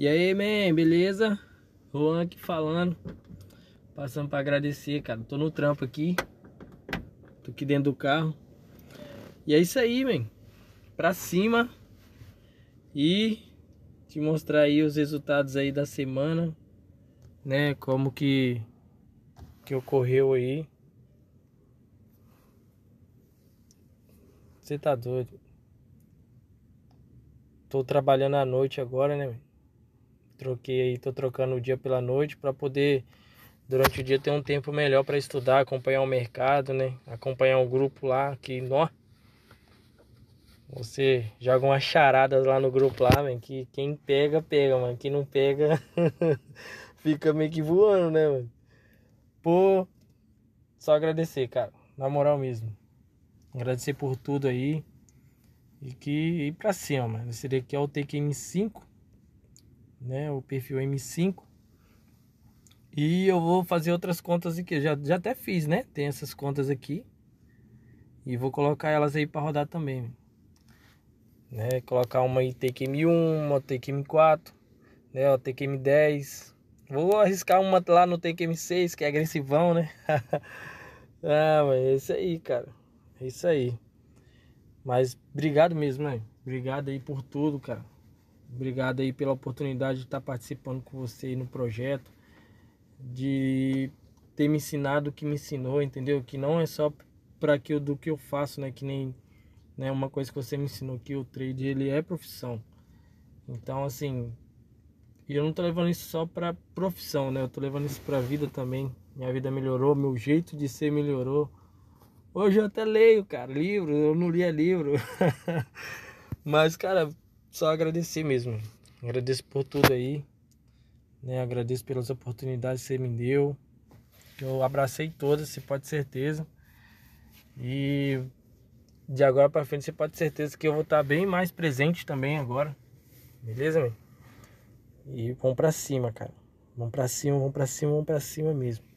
E aí, man, beleza? Juan aqui falando. Passando para agradecer, cara. Tô no trampo aqui. Tô aqui dentro do carro. E é isso aí, man. Pra cima. E te mostrar aí os resultados aí da semana, né? Como que que ocorreu aí. Você tá doido. Tô trabalhando à noite agora, né? troquei aí, tô trocando o dia pela noite para poder durante o dia ter um tempo melhor para estudar, acompanhar o mercado, né? Acompanhar o grupo lá que nó você joga umas charadas lá no grupo lá, mano, que quem pega, pega, mano. Quem não pega, fica meio que voando, né, mano? Pô, só agradecer, cara. Na moral mesmo. Agradecer por tudo aí. E que ir pra cima, mano. Esse daqui é o TQM5 né? O perfil M5. E eu vou fazer outras contas aqui, eu já, já até fiz, né? Tem essas contas aqui. E vou colocar elas aí para rodar também. Né? Colocar uma aí TQM1, uma TQM4, né? Uma TQM10. Vou arriscar uma lá no TQM6, que é agressivão, né? ah, mas é isso aí, cara. É isso aí. Mas obrigado mesmo, né? Obrigado aí por tudo, cara. Obrigado aí pela oportunidade de estar participando com você no projeto, de ter me ensinado o que me ensinou, entendeu? Que não é só para que do que eu faço, né? Que nem né, uma coisa que você me ensinou que o trade ele é profissão. Então, assim, eu não tô levando isso só para profissão, né? Eu tô levando isso para vida também. Minha vida melhorou, meu jeito de ser melhorou. Hoje eu até leio, cara, livro, eu não lia livro. Mas, cara, só agradecer mesmo. Agradeço por tudo aí. Né? Agradeço pelas oportunidades que você me deu. eu abracei todas, você pode ter certeza. E de agora para frente você pode ter certeza que eu vou estar bem mais presente também agora. Beleza, meu? E vamos para cima, cara. Vamos para cima, vamos para cima, vamos para cima mesmo.